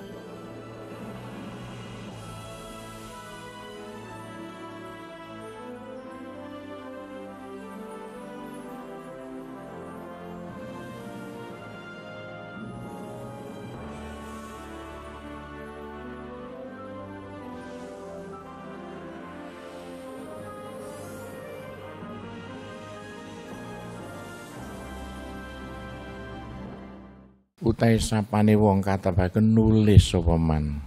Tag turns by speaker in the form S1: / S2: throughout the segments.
S1: Thank you. utai sapane wong katabaken nulis sapa man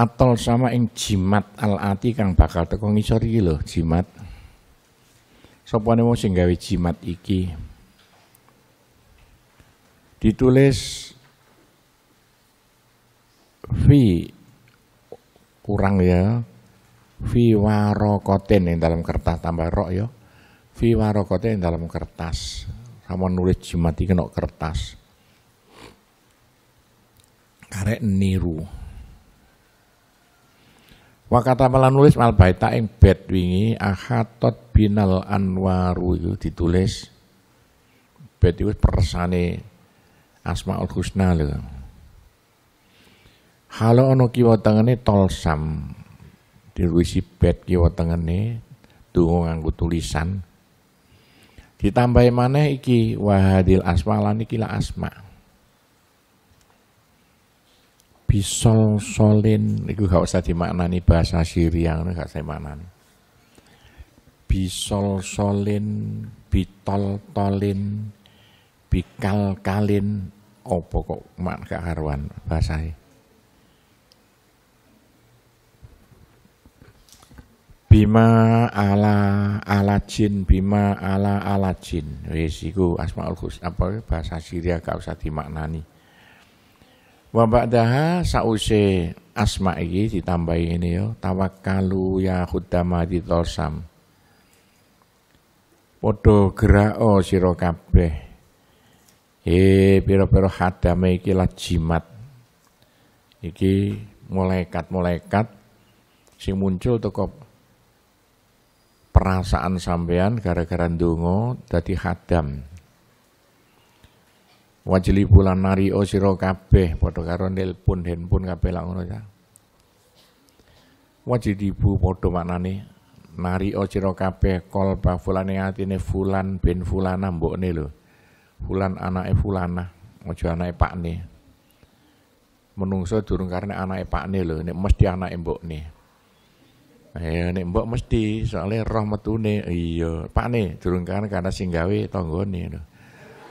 S1: atol sama ing jimat al ati kang bakal teko ngisor iki lho jimat sopane wong sing gawe jimat iki ditulis fi kurang ya fi warokoten yang dalam kertas tambah rok ya fi warokoten yang dalam kertas sama nulis jimat iki kena kertas karek niru Wakata kata malah nulis mal baita ing bed wingi akhatot binal anwaru itu ditulis bed itu persane Asmaul Husna lho. Gitu. Halo ono kiwa tengene tolsam diruisi bed kiwa tengene tunggu nganggo tulisan ditambahi mana iki wahadil asma lan iki asma bisol solin itu gak usah dimaknani bahasa Syria itu gak usah dimaknani bisol solin bitol tolin bikal kalin opo kok mak gak karuan ini. Bima ala ala jin, bima ala ala jin. Wis iku Asmaul Husna apa ya, bahasa Syria gak usah dimaknani. Wa ba'daha sause asma iki ditambah ini yo, ya, tawakkalu ya khuddama ditosam. Podo gerao sira kabeh. He pira-pira hadame iki lajimat. Iki malaikat-malaikat sing muncul teko perasaan sampean gara-gara dungo dadi khadam. Wajli bulan nari o oh, sira kabeh pun karo nelpon handphone kabeh lak ngono ya. wajili ibu podo maknane nari o oh, sira kabeh kol hati atine fulan bin fulana nih lho. Fulan e fulana, e pak nih Menungso durung karene pak pakne lho, nek mesti mbok nih Ya nek mbok mesti soalnya rahmatune iya pakne durung kan karena sing gawe tanggane lho.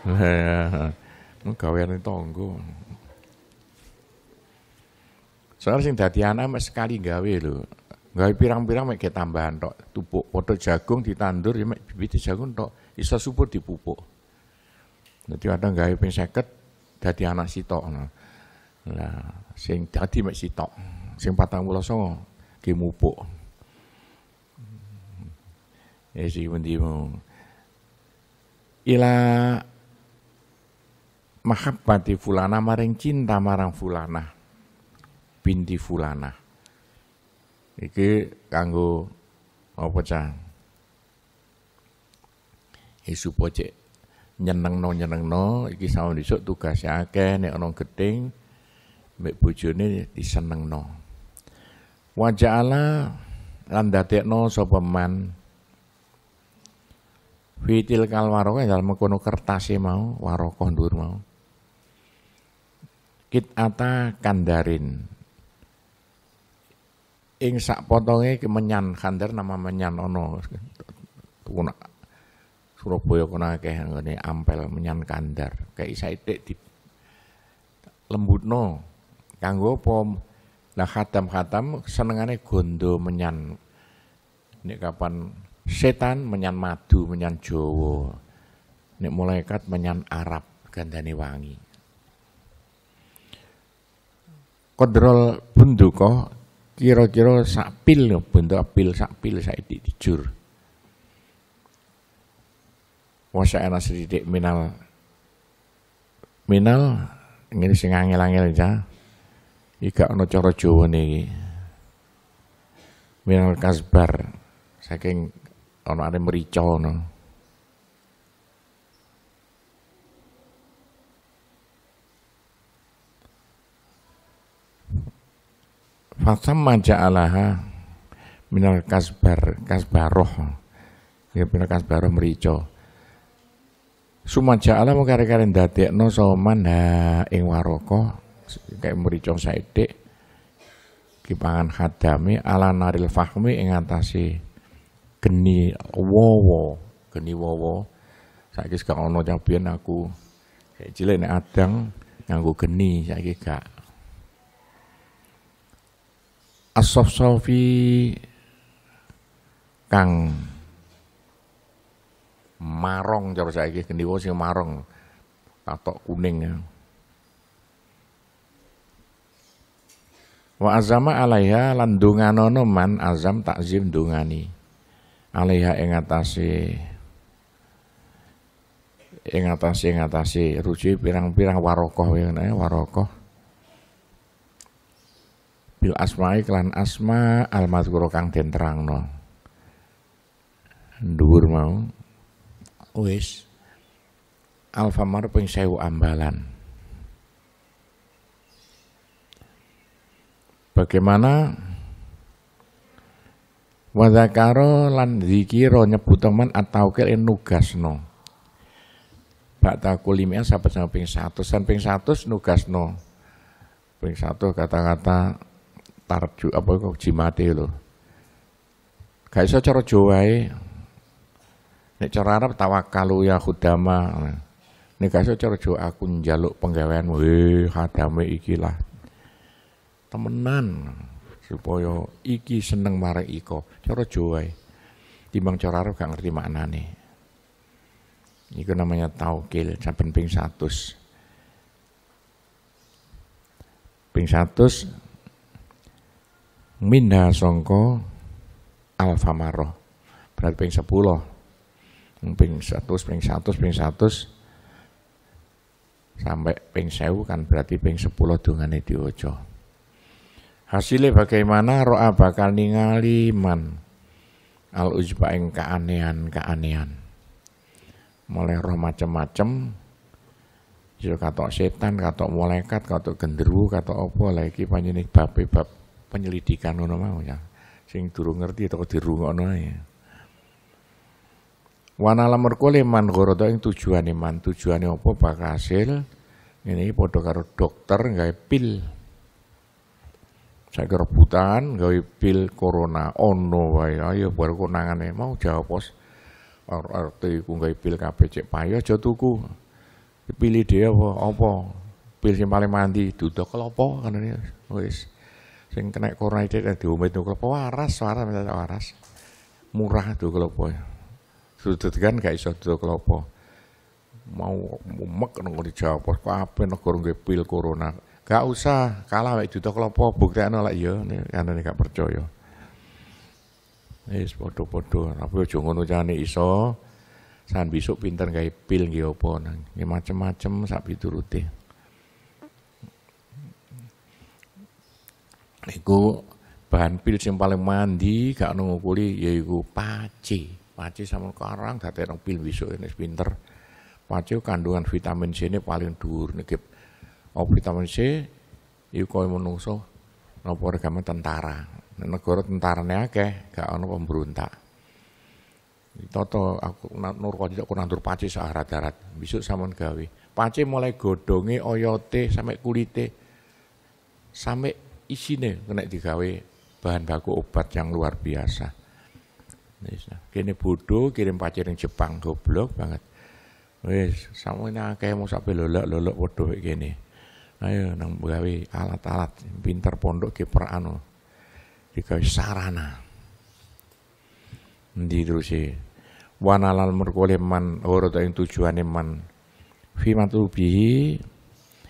S1: Eh, Gaweane tangga. Soal sing dadi anak mek sekali gawe lho. Gawe pirang-pirang mek tambahan tok tupuk podo jagung ditandur ya mek bibit jagung tok iso subur dipupuk. Dadi ada gawe ping 50 dadi anak sitok. Nah, sing dadi mek sitok. Sing 49 ki mupuk. 예, 지금은 ila mahabbati fulana maring cinta marang fulana binti fulana iki kanggo apa cah isu no nyeneng no iki ke ne tugase akeh nek ana gething mek bojone no, waja'ala anda dadekno sapa man Fitil kal warokoh ya, dalam kono kertasnya mau warokoh ndur mau. Kit ata kandarin. Ing sak potonge menyan kandar nama menyan ono. Kuna Surabaya kuna akeh ngene ampel menyan kandar. Kayak saitik di lembutno kanggo apa? Lah khatam-khatam senengane gondo menyan. Nek kapan Setan menyan madu, menyan jowo Nek malaikat menyan Arab, gandane wangi. Kodrol kok kira-kira sak pil bentuk pil sak pil sak di dijur. Wasa ana sedidik minal minal ngene sing angel-angel ya. Iki ah. ana cara jowo nih Minal kasbar saking ana are merica ana maja alaha minal kasbar kasbaroh ya minal kasbaroh merica Sumaja ja'ala mau kare no soman ha ing waroko kayak merica dek. kipangan khadami ala naril fahmi ing geni wowo, geni wowo. Saiki gak ono yang aku kayak cilik nek adang nganggo geni saiki kak Asof sofi kang marong cara saiki geni wowo sing marong. kato kuning ya. Wa azama alaiha lan dunganono man azam takzim dungani alaiha ing atase ing atase ing atase ruji pirang-pirang warokoh ya warokoh bil asmae klan asma al mazkur kang den terangno dhuwur mau wis alfamar ping sewu ambalan bagaimana Wadakaro lan zikiro nyebut teman atau nugas no. Pak bakta kulimia sampai sampai ping satu, samping ping nugas no. ping satu kata-kata tarju apa kok cimati lo. Kayak iso cara Jawa nek cara Arab tawakalu ya khudama nek kayak iso cara Jawa aku njaluk penggaweanmu eh khadame ikilah temenan supaya iki seneng marek iko cara Jawa e. timbang cara Arab gak ngerti maknane iku namanya taukil saben ping satu, ping 100 songko sangka maro berarti ping sepuluh, ping satu, ping satu, ping satu sampai ping sewu kan berarti ping sepuluh dungane diojo. Hasilnya bagaimana roa bakal ningali man al ujba ing keanehan-keanehan. Mulai roh macem-macem Yo ya, katok setan, katok malaikat, katok genderuwo, katok apa lagi? Panjenik bab bab, bab penyelidikan ngono mau ya. Sing durung ngerti atau dirungokno ya. Wanala kole man gorodo ing tujuan man tujuan apa bakal hasil. Ini podokar karo dokter nggak pil saya rebutan gawe pil corona ono wae ayo bar nangane mau jawab pos arti ku gawe pil kabeh cek payo aja tuku pilih dia apa apa pil sing paling mandi duduk kan ini wis sing kena corona itu diombe tuku kelopo waras waras waras murah tuku kelopo sudut kan gak iso duduk kelopo mau mau mumek nang dijawab kok apa nongkrong nggih pil corona gak usah kalah wae duta lah buktekno lek ya ni gak percaya ini padha-padha tapi aja ngono carane iso san besok pinter gawe pil nggih apa nang macem-macem sak piturute Iku bahan pil sing paling mandi gak ya yaiku paci paci sama karang orang pil besok ini pinter paci kandungan vitamin C ini paling dur, nih apa vitamin C iku kowe menungso nopo regame tentara negara tentaranya akeh gak ana pemberontak Toto aku nur kanca aku nandur paci searah darat besok samon gawe paci mulai godongi oyote sampai kulite sampai isine kena digawe bahan baku obat yang luar biasa nah, kini bodoh kirim pacar yang Jepang goblok banget wis sampeyan akeh mosok lolo lolok bodoh gini ayo nang gawe alat-alat pinter pondok ke perano digawe sarana di terus wanalal murkole man orang yang tujuan man fimatu bihi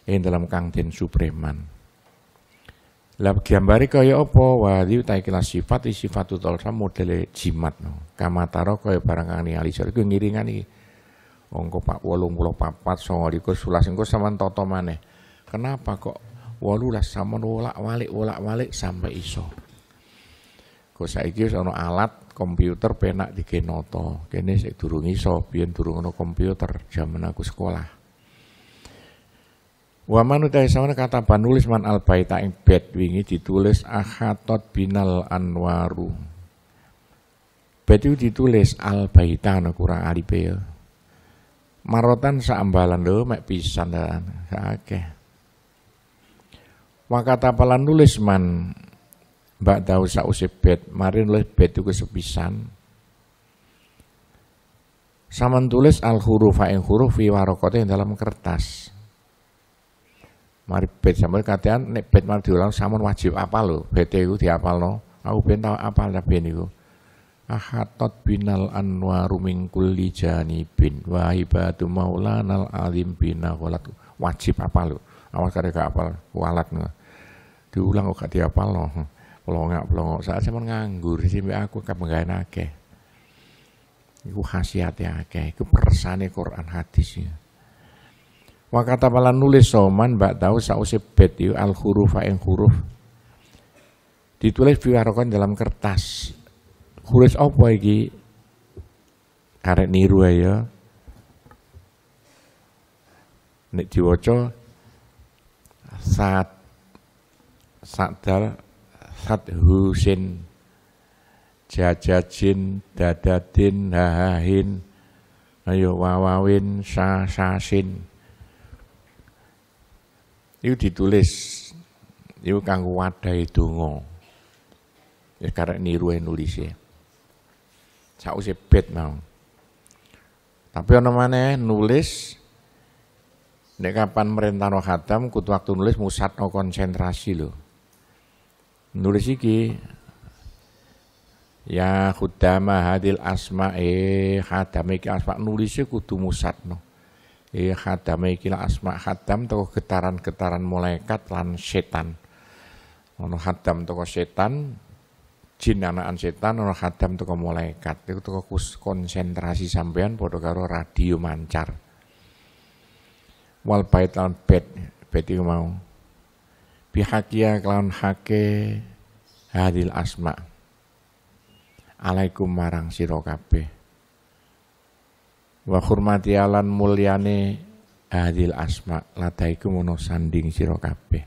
S1: ing dalam kang den supreman lah gambare kaya apa wadi utai kelas sifat sifat utolsa modele jimat no kamataro kaya barang kang nialisir iku ngiringan iki angka pak 84 29 selas engko sampean toto maneh Kenapa kok walulah sama wolak walik wolak walik sampai iso. Kok saya ini ada alat komputer penak genoto Kene saya durung iso, biar durung ada komputer zaman aku sekolah. Waman man sama kata panulis man al baita ing bed wingi ditulis akhatot binal anwaru. Bet itu ditulis al baita ana kurang alipe Marotan saambalan lho mek pisan akeh. Maka palan nulis man mbak tahu sausi bed, mari nulis bed itu sepisan. Saman tulis al huruf ing huruf fi warokote yang dalam kertas. Mari bed sama katian, nek bed mari diulang samun wajib apa lo? Bed e itu diapal lo? Aku ben tau apa lah ben itu. Ahatot binal anwaru min kulli janibin Wahibatu maulanal alim bina wajib apa lo? Awal kare gak apal walat nggak diulang kok gak diapal loh pelongak pelongok saat saya nganggur sih aku gak menggawe akeh itu khasiatnya akeh, itu persane Quran hadisnya, ya. Wa kata pala nulis soman mbak tahu sause bet yu ya. al hurufa yang huruf. Ditulis biwarokan dalam kertas. Huruf apa iki? Karek niru ya. Nek diwaca sat Sadar husin Jajajin Dadadin Hahahin Ayo wawawin sasasin Itu ditulis Itu kang wadai dungo Ya karena e nulis ya saya usah bet mau Tapi ono mana nulis Nek kapan merintah no khatam, kutu waktu nulis musat no konsentrasi loh nulis iki Ya khudama hadil eh khadam iki asma nulisnya kudu musatno. eh khadam iki asma khadam toko getaran-getaran malaikat lan setan. Ono khadam toko setan, jin anakan setan, ono khadam toko malaikat. Iku toko konsentrasi sampean padha karo radio mancar. Wal bait lan bed, bed iku mau bihakia kelawan hake hadil asma alaikum marang siro kabeh wa hurmati alan mulyane hadil asma ladaiku mono sanding siro kabeh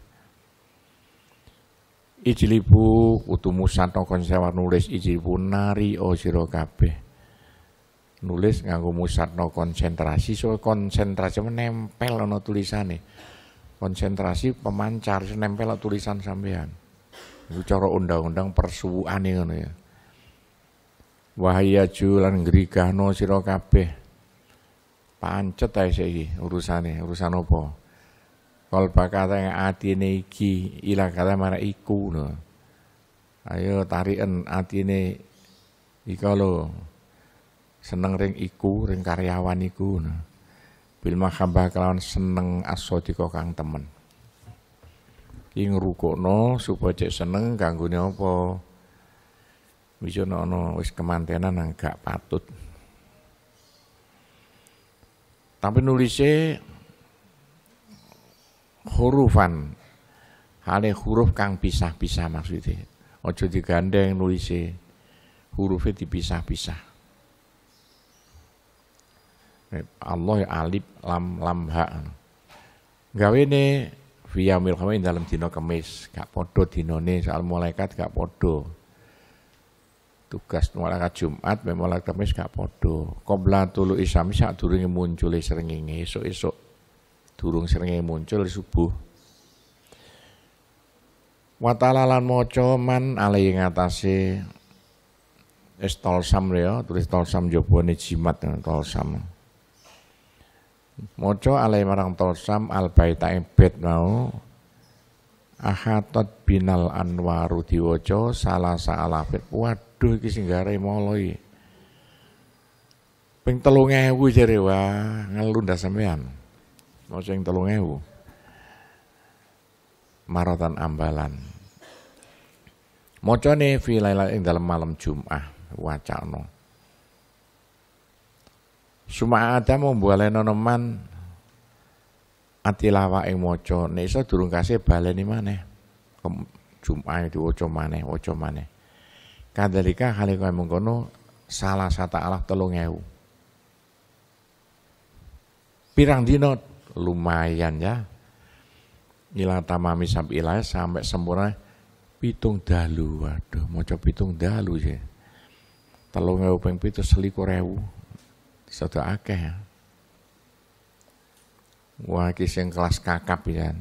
S1: ijlibu kudu musanta nulis ijlibu nari o siro kabeh nulis nganggo musatno konsentrasi so konsentrasi menempel ono tulisane konsentrasi pemancar nempel tulisan sampean. Itu cara undang-undang persuwuan ngono ya. Wahaya julan ngrigahno sira kabeh. Pancet urusan saiki urusane, urusan apa? Kal kata yang atine iki ila kata mara iku no. Ayo tariken atine iko lo. Seneng ring iku, ring karyawan iku no bil mahabbah kelawan seneng asodiko kang temen ing rukukno supaya cek seneng kanggone apa wijana ono wis kemantenan nang gak patut tapi e hurufan hale huruf kang pisah-pisah maksudnya ojo digandeng nulise hurufnya dipisah-pisah Allah ya alif lam lam ha. Gawe ini via kami dalam dino kemis, gak podo dinone soal malaikat gak podo. Tugas malaikat Jumat memang malaikat kemis gak podo. Qabla tulu isam sak durunge muncule srengenge esok esok Durung srengenge muncul subuh. Watalalan maca man alai ngatasé Estolsam ya, tulis cimat dengan jimat sam Moco alai marang tosam al baita bet mau ahatot binal anwaru diwojo salah saalafit waduh iki gare moloi ping 3000 jare wah ngelunda ndak sampean maca ping 3000 marotan ambalan Mojo nih lailatul ing dalam malam Jumat wacano. Suma ada mau nonoman ati lawa lawake moco, nek iso durung kasih balen maneh. Jumat diwaca mana? waca mana? Kadalika halikwa mengkono salah satu Allah telung ewu. Pirang dino lumayan ya. Ila tamami sab ilai ya, sampai sempurna pitung dalu. Waduh, moco pitung dalu sih. Telung ewu pengpitu selikur ewu. Soto akeh Wah iki sing kelas kakap ya.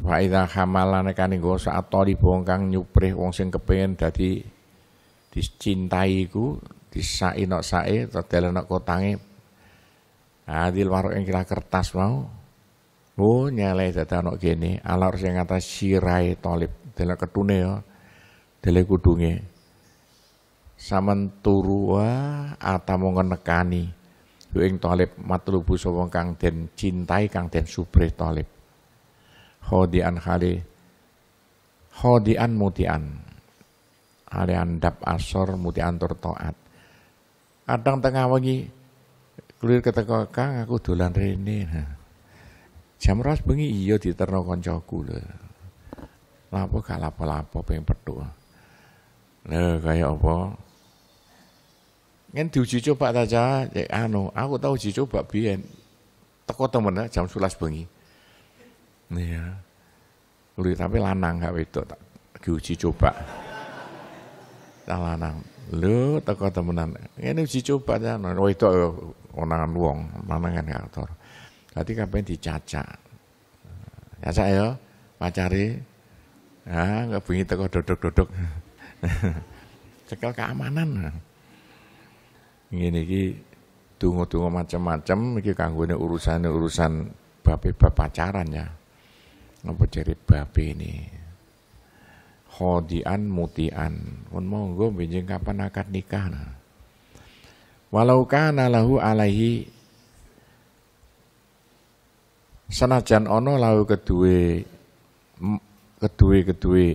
S1: Wa idza hamala nekane nggo saat talibu kang nyuprih wong sing kepengin dadi dicintai iku disai nok sae tedelok kotange adil nah, warok yang kira kertas mau Oh nyale data nok kene alor sing atas sirai tolip, delok ketune ya, delok kudunge saman turua wa atamongen nekani ing talib matlubu sapa kang den cintai kang den subrih talib khodian an muti mutian ale andap asor mutian tur toat kadang tengah wengi kelir keteko kang aku dolan rene jam ras bengi di iya diterno kancaku lho lapo gak lapo-lapo ping petuk Nah, kaya apa Ngen kan diuji coba saja, ya anu, aku tahu uji coba biyen. Teko temen jam 11 bengi. ya, Lu tapi lanang gak itu tak diuji coba. Tak lanang. Lu teko temenan. ngen uji coba ya itu onangan wong, manangan kantor. Berarti kabeh dicacak. Cacak ya pacari. Ya, ah, nggak bunyi teko dodok-dodok. Cekel keamanan ngene iki donga-donga macam-macam iki kanggone urusane urusan babi bab pacaran ya. Apa jare babe ini? Khodian mutian. Pun gue benjing kapan akad nikah. Nah. Walau kana lahu alaihi senajan ono lahu kedue kedue kedue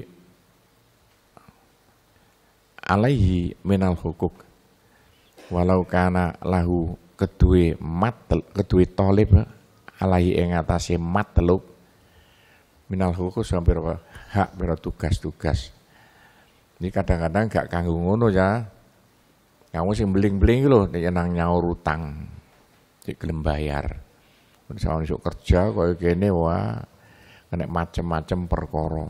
S1: alaihi minal hukuk walau kana lahu kedue mat kedue tolib alahi ing atase mat teluk minal hukus hampir apa hak pira tugas-tugas ini kadang-kadang gak kanggo ngono ya kamu bling beling-beling lho nang nyaur utang cek gelem bayar sampeyan kerja kaya kene wah kena macem-macem perkara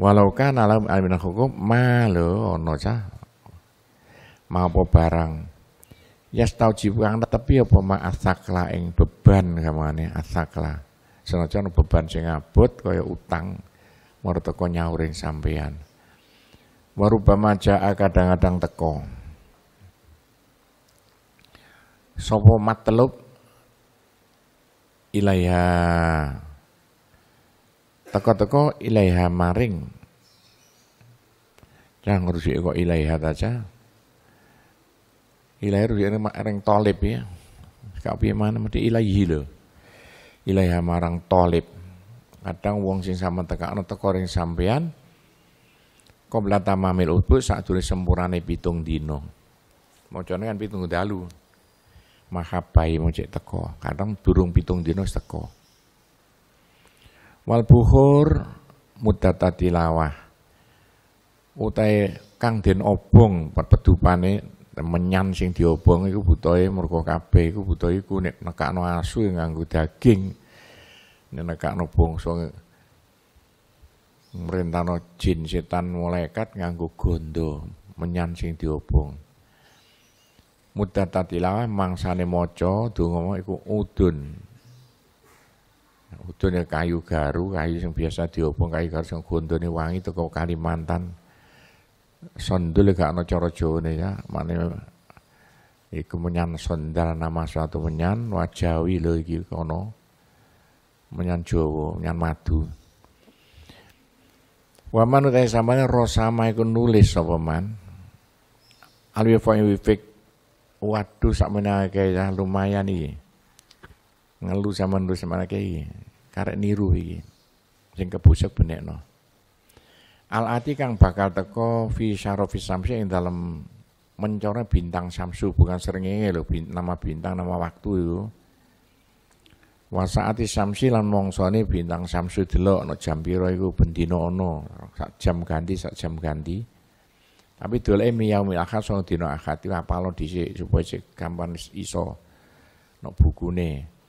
S1: Walau kan alam aminal hukum malu ono cah. apa barang. Ya jiwa kang tapi ya, apa ma asakla ing beban kamane asakla. Senajan beban sing ngabut kaya utang mau teko nyaurin sampean. Warubama jaa kadang-kadang teko. Sopo matelup ilayah teko-teko ilaiha maring jangan ngurusi kok ilaiha saja ilaiha ini maring tolip ya kau piye mana mesti ilaihi lo ilaiha marang tolip kadang wong sing sama tekakno teko ring sampean qabla tamamil saat tulis sempurane pitung Mau Macane kan pitung dalu. Mahabai cek teko, kadang burung pitung dino wis teko. wal buhur mudata tilawah utai kang den obong pedupane menyan sing diobong iku butuhe mergo kabeh iku butuhe iku nek nekakno asu nganggo daging nek nekakno bangsa merintano jin setan malaikat nganggo gondo menyan sing diobong mudata tilawah mangsane maca donga iku udun yang kayu garu, kayu yang biasa diobong kayu garu yang gondoni wangi ke Kalimantan. Sondul ya gak ana cara ini ya, mana itu menyan sondal nama satu menyan wajawi lho iki kono. Menyan Jawa, menyan madu. Waman utai samane rosama iku nulis sapa man. Alwi fa wifik. Waduh sak menake ya lumayan iki ngeluh sama ngeluh sama lagi karek niru iki sing kebusek no. al ati kang bakal teko fi syarafi samsi ing dalam mencornya bintang samsu bukan seringnya lo, bint, nama bintang nama waktu itu wasaati samsi lan mongsone bintang samsu delok no jam piro pendino no, ono sak jam ganti sak jam ganti tapi dole yang akad sono dino akad apa lo dhisik supaya sik gampang iso no bukune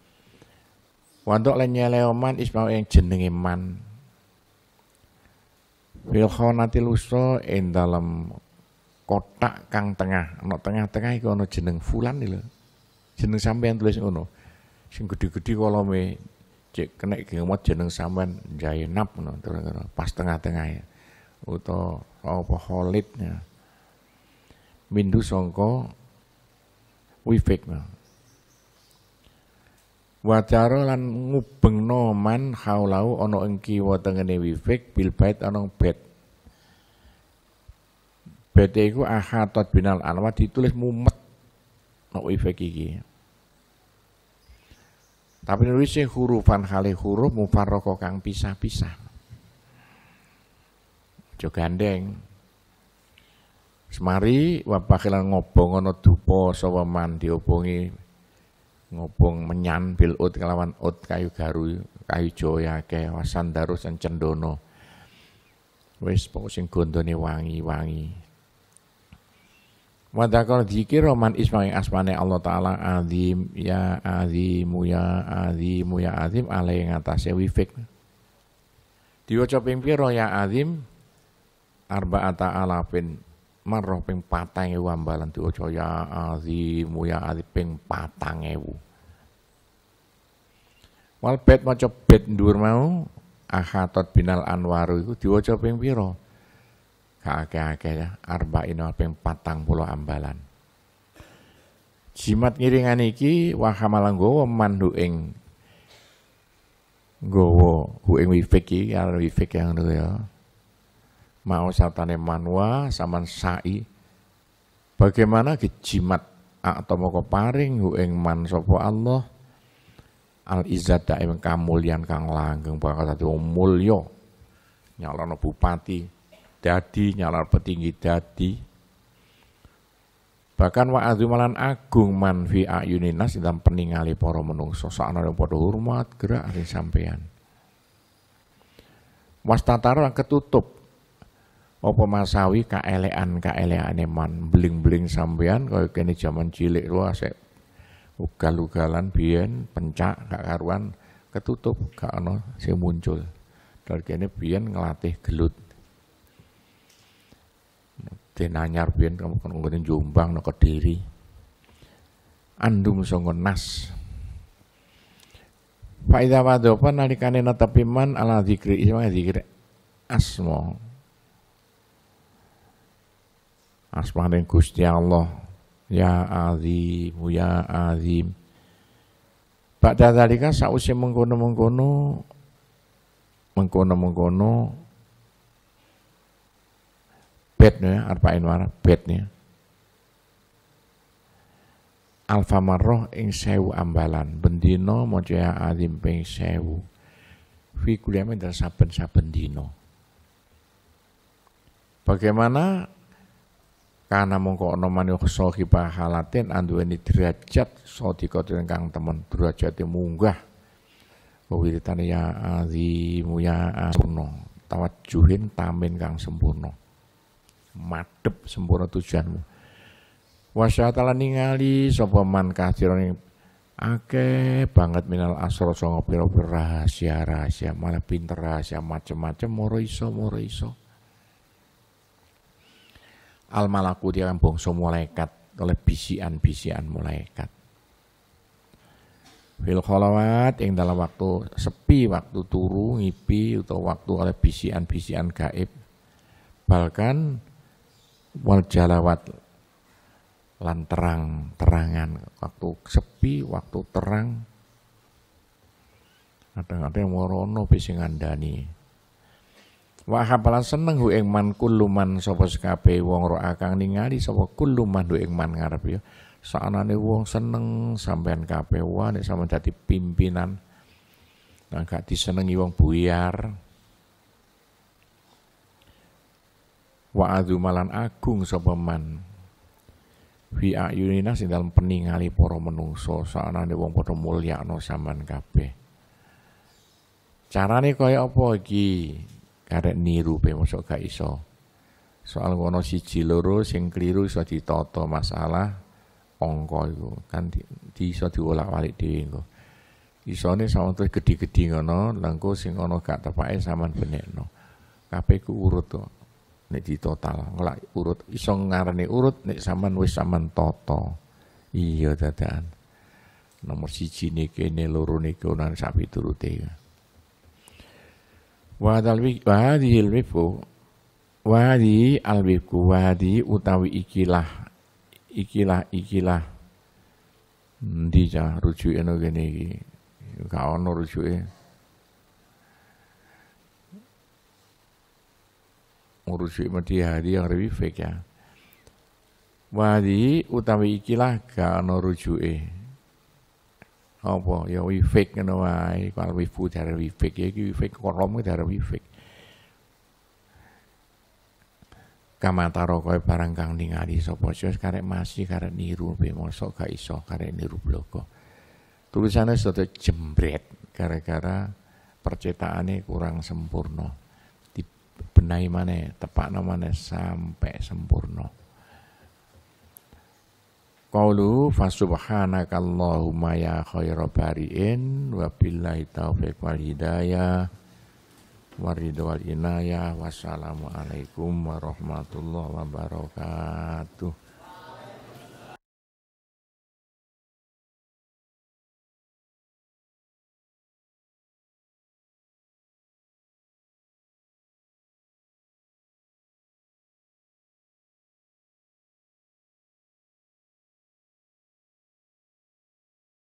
S1: Wadok lan nyeleoman ismau yang jenenge man. Fil khonatil usta ing dalem kotak kang tengah, ana tengah-tengah iku ana jeneng fulan lho. Jeneng sampean tulis ngono. Sing gede-gede kolome cek kena kiamat jeneng sampean Jainab ngono terus pas tengah-tengah ya. Uto apa Khalid ya. Mindu sangka wifik. No wacara lan ngubengno man haulau ono ing kiwa tengene wifik bil bait ono bed bed e iku ahatot binal anwa ditulis mumet no wifik iki tapi nulisnya hurufan kali huruf mufarroko kang pisah-pisah jo gandeng semari wapakilan ngobong ono dupo sapa man diobongi ngobong menyan bil ut kelawan ut kayu garu kayu joya ke wasan darus dan cendono wes pokok sing gondone wangi-wangi Wadakor dikir dzikir isma asmane Allah taala azim ya azimu ya azimu ya azim ale yang atasnya wifik diwocoping piro ya azim arbaata alafin marro ping patang ewu ambalan diwaca ya azimu ya azim ping patang ewu wal bet maca bet dhuwur mau ahatot binal anwaru itu diwaca ping pira kakek-kakek ya arba'in ping patang pulau ambalan jimat ngiringan iki wahamalang gowo mandu ing gowo hu ing wifik iki wifik yang ngono ya mau satane manwa saman sai bagaimana gejimat atau moko paring hu ing man sapa Allah al izzat daim kamulyan kang langgeng bakal dadi wong mulya nyalono bupati dadi nyalon petinggi dadi bahkan wa azumalan agung man fi ayuninas dalam peningali para menungso sakno yang padha hormat gerak ari sampean was wastatara ketutup apa masawi kaelean kaeleane eman bling-bling sampean kaya kene zaman cilik lu asik ugal-ugalan biyen pencak gak karuan ketutup gak ono sing muncul dari kene biyen ngelatih gelut denanyar biyen kamu kan nggone Jombang no Kediri andum sangka nas Faida idza wadopa kane nata man ala zikri, isma zikri asmo asmane Gusti Allah ya azim ya azim Pada dalika sausi mengkono-mengkono mengkono-mengkono bednya arpa warah bednya alfa marroh ing sewu ambalan bendino maca ya azim ping sewu fi kuliamin dan saben-saben dino bagaimana karena mongko ana manungsa kibah halatin anduweni derajat sadikatin kang temen yang munggah. Wiritane ya azimu ya sempurna. juhin tamin kang sempurna. Madep sempurna tujuanmu. wasyatala ningali sopaman man yang akeh banget minal asro songo piro rahasia rahasia mana pinter rahasia macem-macem moro iso moro iso al malaku dia kan bongso malaikat oleh bisian-bisian malaikat fil kholawat yang dalam waktu sepi waktu turu ngipi atau waktu oleh bisian-bisian gaib bahkan wal jalawat lan terang terangan waktu sepi waktu terang ada-ada yang Warono bisa ngandani Wa hapalan seneng hu ing man kuluman sapa sekabe wong roa kang ningali sapa kuluman hu ing man ngarep ya. Saanane wong seneng sampean kabeh wae nek sampean dadi pimpinan. Nah, gak disenengi wong buyar. Wa malan agung sapa man. Fi ayunina sing dalam peningali para menungso saanane wong padha mulyakno sampean kabeh. Carane kaya apa iki? karek niru mosok gak iso soal ngono siji loro sing keliru iso ditata masalah angka iku kan di, di iso diolak-alik dhewe engko isone sawang gedhi-gedhi ngono langko sing ono gak tepake sampean benekno kabeh ku urut to. nek ditotal ngelak urut iso ngarani urut nek sampean wis sampean tata iya dadakan nomor siji niki kene loro niki onan sapi turute ya. Wahadil wifu Wadi alwibku wadi utawi ikilah ikilah ikilah ndi hmm, ja rujuke no kene iki gak ono rujuke rujuk mati hari yang lebih fake ya wadi utawi ikilah gak ono rujuke apa ya wifik ngono wae kalau wifu dari wifik ya iki wifik kok romo dari wifik kamataro kowe barang kang ningali sapa sih karek masih karek niru be masa gak iso karek niru bloko tulisannya e sudah jembret gara-gara percetakannya kurang sempurna dibenahi mana tepat mana sampai sempurna Qaulu fasubhanakallahumma ya khairu bari'in wa billahi taufiq wal hidayah waridho wal inayah wassalamualaikum warahmatullahi wabarakatuh